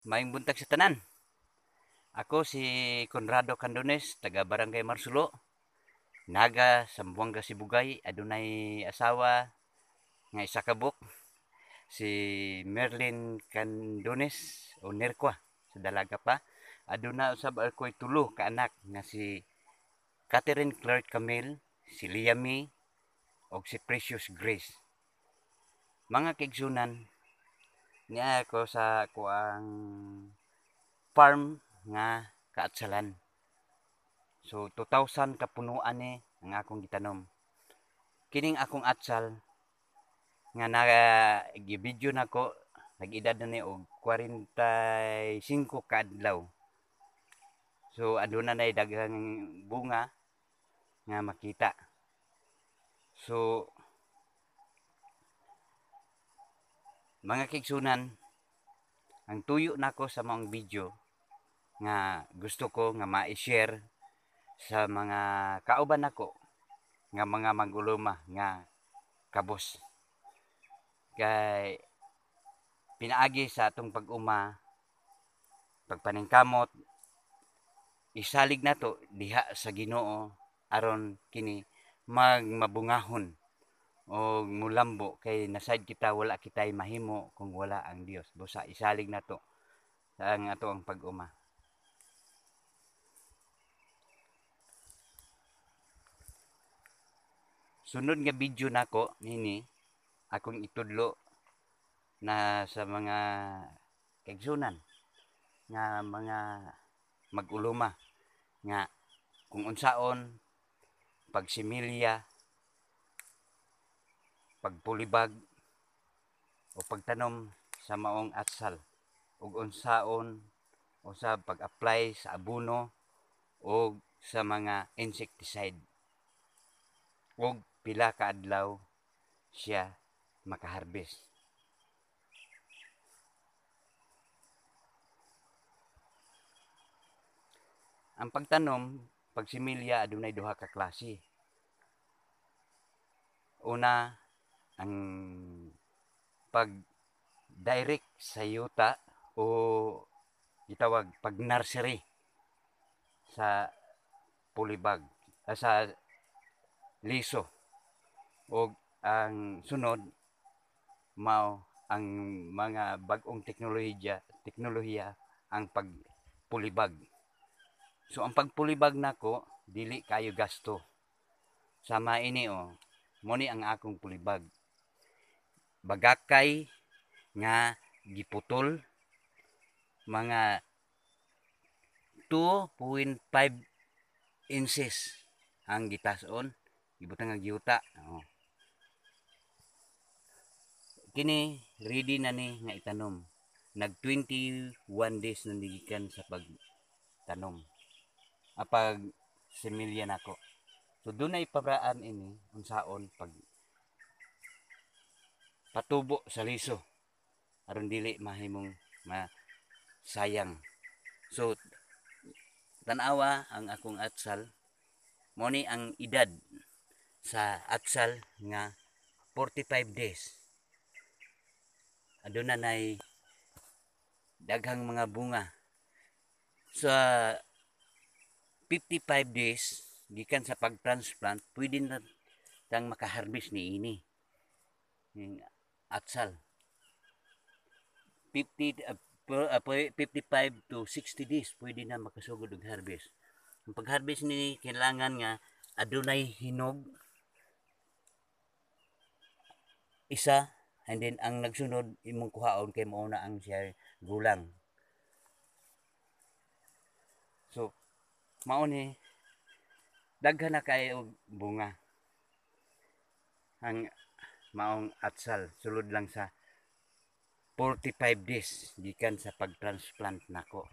Maing buntag sa tanan. Ako si Conrado Candones, taga Barangay Marsulo, naga Sambuanga Sibugay, adunay asawa nga isa kabuk si Merlin Candones o Nerkwa sa dalaga pa. Aduna usab ako tulo ka anak nga si Catherine Clark Camille, si Liami, o si Precious Grace. Mga kaigsunan, niya ako sa kuang farm nga kaatsalan. So 2000 kapunuan ni ang akong gitanom. Kining akong atsal nga naga gibidyo nako nag-edad na ni og 45 kadlaw. So aduna nay daghang bunga nga makita. So Mga kiksunan, ang tuyo nako sa mga video nga gusto ko nga ma-share sa mga kauban nako nga mga maguluma nga kabos. Kay pinaagi sa atong pag-uma, pagpaningkamot, isalig nato diha sa Ginoo aron kini magmabungahon o mulambo kay nasad kita wala kitay mahimo kung wala ang Dios busa isalig nato sa ang ato ang pag-uma sunod nga video nako nini akong itudlo na sa mga kaigsunan nga mga maguluma nga kung unsaon pagsimilya pagpulibag o pagtanom sa maong atsal ug unsaon o sa pag-apply sa abono o sa mga insecticide o pila ka adlaw siya makaharbis ang pagtanom pagsimilya adunay duha ka klase una ang pag-direct sa yuta o itawag pag-nursery sa pulibag ah, sa liso o ang sunod mao ang mga bagong teknolohiya teknolohiya ang pagpulibag so ang pagpulibag nako dili kayo gasto sama ini oh mo ni ang akong pulibag bagakay nga giputol mga 2.5 inches ang gitason gibutang nga giyuta kini ready na ni nga itanom nag 21 days na nigikan sa pagtanom apag semilya nako so dunay paraan ini unsaon pag patubo sa liso aron dili mahimong ma sayang so tanawa ang akong atsal mo ang edad sa atsal nga 45 days aduna nay daghang mga bunga sa 55 days gikan sa pagtransplant pwede na tang makaharvest ni ini aksal 50, 55 to 60 days pwede na makasugod ng harvest. Ang pag-harvest ni kailangan nga adunay hinog isa and then ang nagsunod imong kuhaon kay mao na ang siya gulang. So mao ni daghan na kay bunga. Ang maong atsal sulod lang sa 45 days gikan sa pagtransplant nako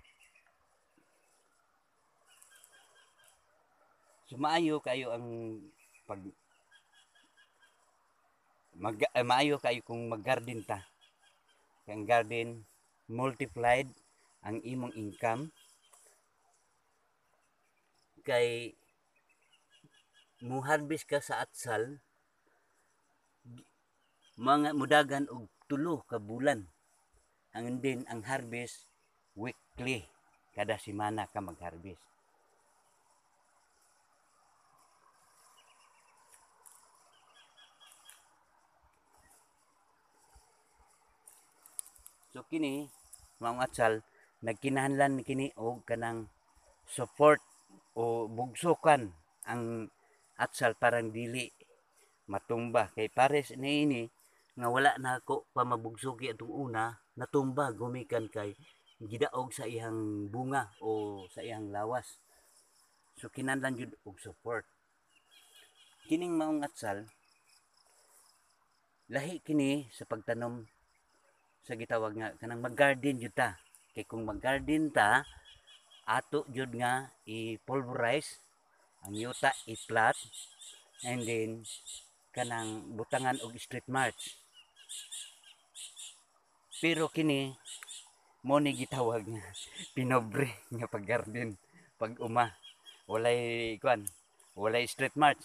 sumaayo kayo ang pag mag, eh, maayo kayo kung maggarden ta ang garden multiplied ang imong income kay mo harvest ka sa atsal mga mudagan og tulo ka bulan ang din ang harvest weekly kada semana ka magharvest harvest So kini mga atsal nagkinahanglan kini og kanang support o bugsukan ang atsal parang dili matumba kay pares ni ini nga wala na ako pamabugsugi atong una natumba gumikan kay gidaog sa iyang bunga o sa iyang lawas so kinahanglan jud og support kining maong atsal lahi kini sa pagtanom sa gitawag nga kanang maggarden garden jud ta kay kung maggarden ta ato jud nga i-pulverize ang yuta i-plat and then kanang butangan og street march pero kini mo ni gitawag nga pinobre nga garden pag uma walay kwan walay street march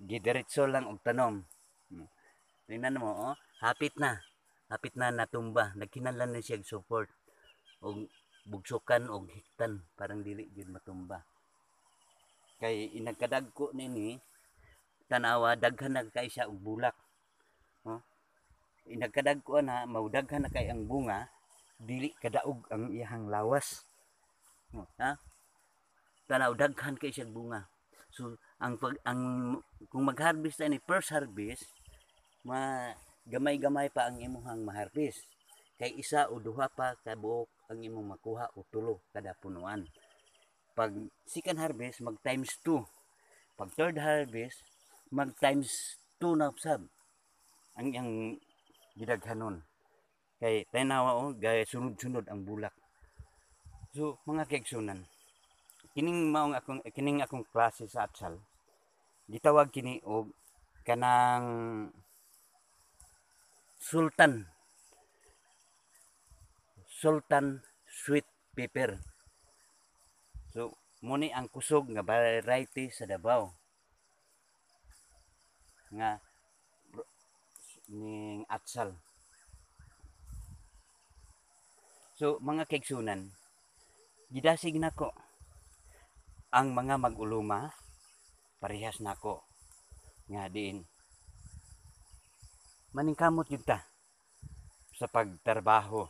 gidiretso lang og tanom hmm. tingnan mo oh hapit na hapit na natumba nagkinahanglan na siya og support og bugsukan og hiktan parang dili gyud matumba kay ko nini tanawa daghan na kay siya og bulak inagkadag ko na maudaghan na kay ang bunga dili kadaog ang iyang lawas mo ha tanaw daghan kay siya bunga so ang pag ang kung magharvest ani first harvest ma gamay-gamay pa ang imong ma-harvest kay isa o duha pa ka buok ang imong makuha o tulo kada punuan pag second harvest mag times 2 pag third harvest mag times 2 na sab ang yang gidaghanon kay tanawa o gay sunod-sunod ang bulak so mga kaigsunan kining maong akong kining akong klase sa atsal gitawag kini og kanang sultan sultan sweet pepper so muni ang kusog nga variety sa Davao nga ning atsal. So mga kaigsunan, gidasig ko ang mga maguluma parehas na ko nga diin maningkamot jud ta sa pagtrabaho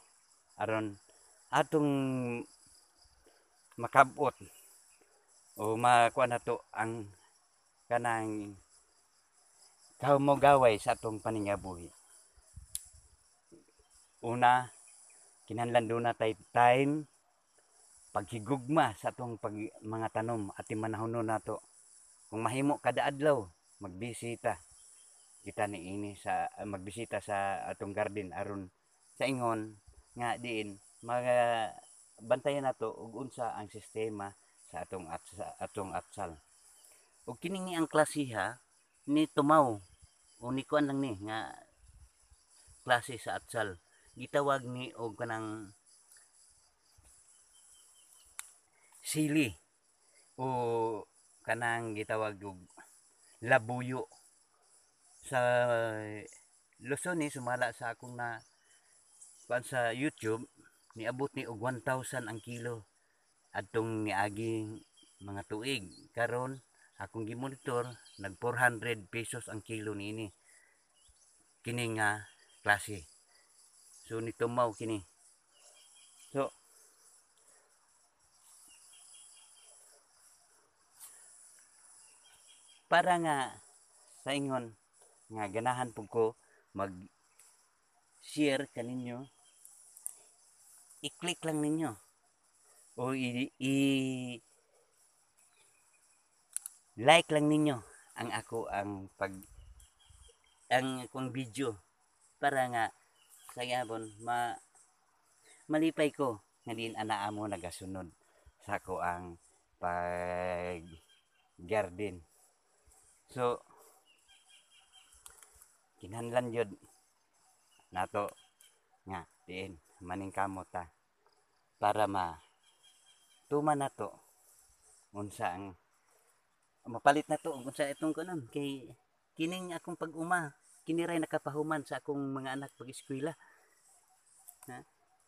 aron atong makabot o makuha na to ang kanang kahumugaway sa atong paningabuhi. Una, kinahanglan do na tay time paghigugma sa atong pag, mga tanom at manahuno nato. Kung mahimo kada adlaw magbisita kita ni ini sa ah, magbisita sa atong garden aron sa ingon nga diin mga bantayan nato og unsa ang sistema sa atong atsa, atong atsal. Ug kini ang klasiha ni tumaw unikuan lang ni nga klase sa atsal gitawag ni og kanang sili o kanang gitawag og labuyo sa Luzon ni sumala sa akong na pan sa YouTube niabot ni og 1000 ang kilo adtong niaging mga tuig karon akong gimonitor nag 400 pesos ang kilo nini kini nga klase so nito mau kini so para nga sa ingon nga ganahan po ko mag share kaninyo i-click lang ninyo o i-, i like lang ninyo ang ako ang pag ang akong video para nga sa gabon ma malipay ko nga din anaa mo nagasunod sa ko ang pag garden so kinahanglan jud nato nga din maning kamot para ma tuma nato unsa ang mapalit na to kung sa itong kunan kay kining akong pag-uma kiniray nakapahuman sa akong mga anak pag eskwela ha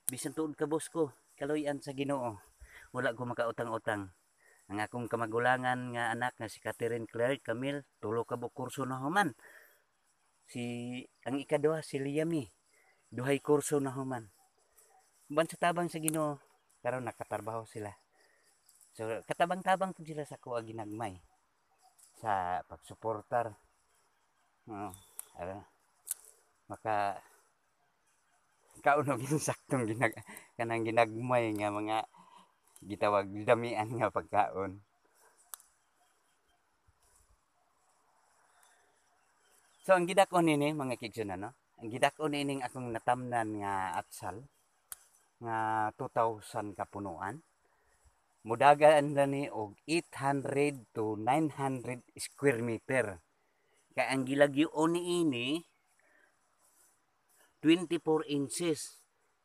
bisan tuod ka boss ko kaloyan sa Ginoo wala ko makautang-utang ang akong kamagulangan nga anak nga si Catherine Claire Camille tulo ka kurso na human si ang ikaduha si Liami eh. duhay kurso na human ban tabang sa Ginoo karon nakatarbaho sila so katabang-tabang pud sila sa kuha ginagmay sa pagsuportar. No, hmm, ara maka kauno gid saktong ginag kanang ginagmay nga mga gitawag damian nga pagkaon. So ang gidakon ini mga kiksyon no? ang gidakon ining akong natamnan nga atsal nga 2000 kapunuan. Mudagan na ni og 800 to 900 square meter. Kaya ang gilagyon ni ini 24 inches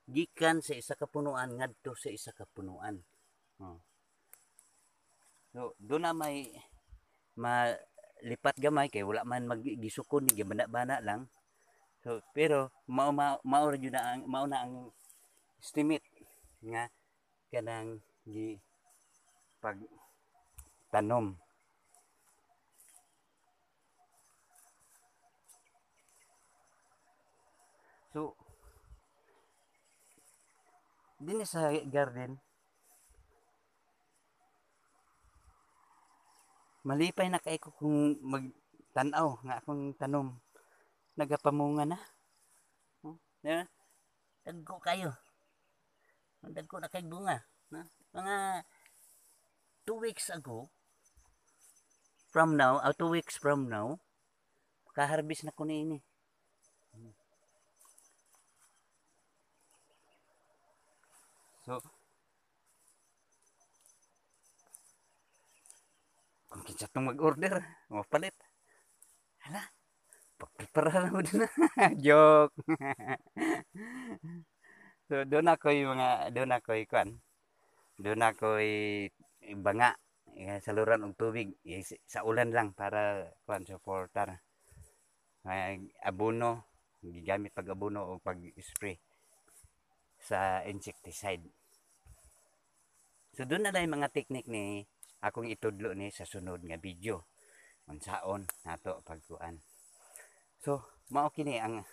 gikan sa isa ka ngadto sa isa ka punuan. Oh. So, do na may malipat gamay kay wala man magisukon ni gibana-bana lang. So, pero mao mao mao na ang mao na ang estimate nga kanang gi tanom. So, din sa garden, malipay na kay kung magtanaw nga akong tanom nagapamunga na no? yeah. dagko kayo dagko na kay bunga no? mga two weeks ago, from now, uh, two weeks from now, kaharbis na ko na ini. So, kung kinsa itong mag-order, mapalit. Hala, pagprepara na mo din na. Joke. so, doon ako yung mga, doon ako yung kwan. Doon ako yung banga eh, saluran ng tubig eh, sa ulan lang para kwan supportar mag abono gigamit pag abono o pag spray sa insecticide so doon na lang mga technique ni akong itudlo ni sa sunod nga video saon nato pagkuan so mao kini ang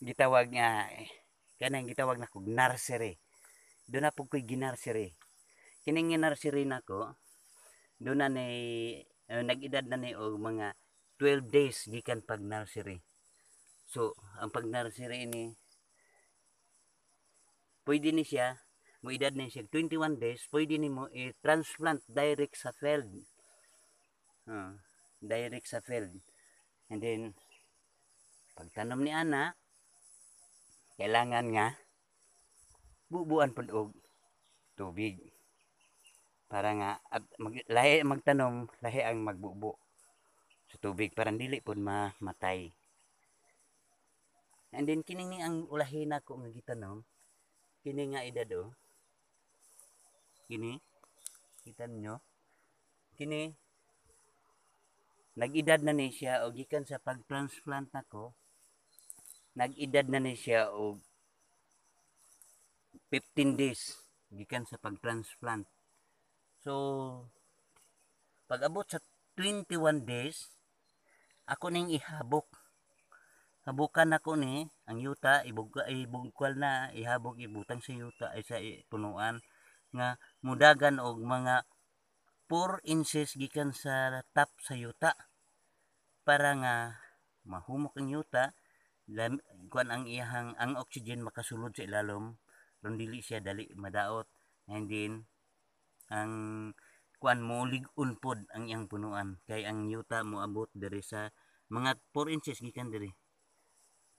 gitawag nga eh, kanang gitawag na kog nursery doon na pud koy ginarsery kining na ko doon na ni uh, nag-edad na ni og mga 12 days gikan pag nursery. So, ang pag nursery ini pwede ni siya mo edad na siya 21 days, pwede ni mo i-transplant direct sa field. Uh, direct sa field. And then pagtanom ni ana kailangan nga bubuan pud og tubig para nga at mag, lahi magtanom lahi ang magbubo sa tubig para dili pud mamatay and then kining ni ang ulahi na ko nga gitanom kini nga edad o oh. kini kita nyo kini nagidad na ni siya o gikan sa pag-transplant nako nagidad na ni siya og 15 days gikan sa pag-transplant So, pag abot sa 21 days, ako ning ihabok. Habukan ako ni ang yuta, ibugkwal ibug na, ihabok, ibutang sa yuta, ay sa punuan, nga mudagan og mga 4 inches gikan sa top sa yuta para nga mahumok ang yuta lam, kuan ang iyang ang oxygen makasulod sa ilalom ron dili siya dali madaot and then ang kuan mo ligon pod ang iyang punuan kay ang yuta mo abot diri sa mga 4 inches gikan diri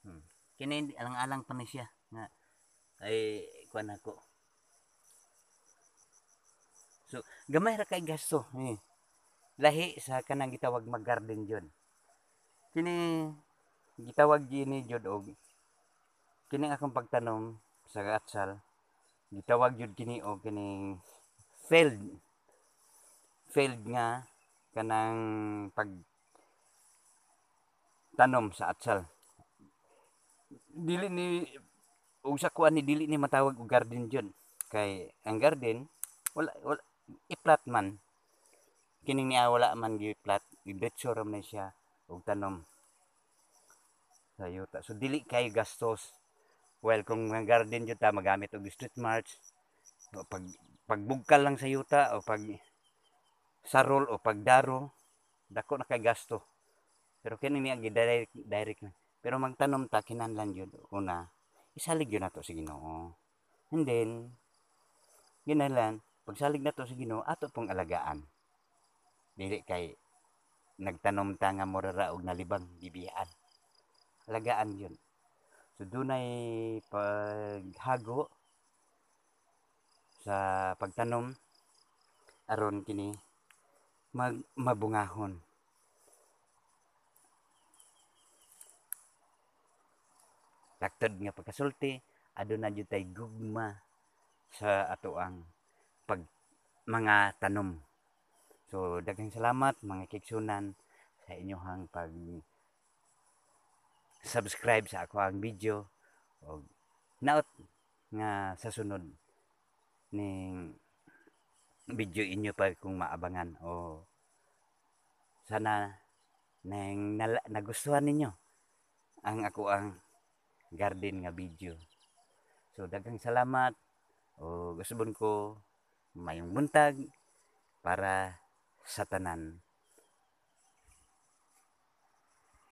hmm. kini alang-alang pa siya nga ay kuan ako so gamay ra kay gasto eh. lahi sa kanang gitawag mag garden jud kini gitawag gini jud og kini akong pagtanom sa atsal gitawag jud kini og kining failed failed nga kanang pag tanom sa atsal dili ni og sa kuan ni dili ni matawag og garden jud kay ang garden wala, wala i man kining niya wala man gi-plat diretso ra man siya og tanom sa yuta so dili kay gastos well kung ang garden jud ta magamit og street march pag pagbugkal lang sa yuta o pag sarol o pagdaro dako na kay gasto pero kini niya direct direct na pero magtanom ta kinahanglan yun una isalig yun nato sa Ginoo and then ginalan pagsalig nato sa Ginoo ato pong alagaan dili kay nagtanom ta nga morara og nalibang bibian alagaan yun so dunay paghago sa pagtanom aron kini mag mabungahon Laktod nga pagkasulti aduna jud tay gugma sa ato ang pag mga tanom so daghang salamat mga kiksunan sa inyohang pag subscribe sa ako ang video o naot nga sa sunod ning video inyo pa kung maabangan o sana nang nagustuhan ninyo ang ako ang garden nga video so daghang salamat o gusto ko mayong buntag para sa tanan